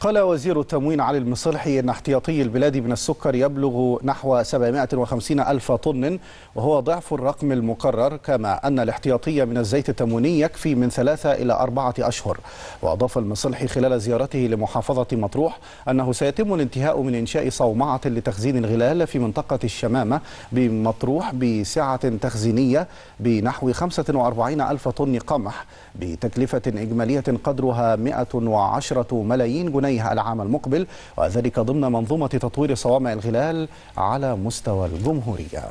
قال وزير التموين علي المصلحي أن احتياطي البلاد من السكر يبلغ نحو 750 ألف طن وهو ضعف الرقم المقرر كما أن الاحتياطي من الزيت التمويني يكفي من ثلاثة إلى أربعة أشهر وأضاف المصلحي خلال زيارته لمحافظة مطروح أنه سيتم الانتهاء من إنشاء صومعة لتخزين الغلال في منطقة الشمامة بمطروح بسعة تخزينية بنحو 45 ألف طن قمح بتكلفة إجمالية قدرها 110 ملايين جنيه جنيه العام المقبل وذلك ضمن منظومة تطوير صوامع الغلال على مستوى الجمهورية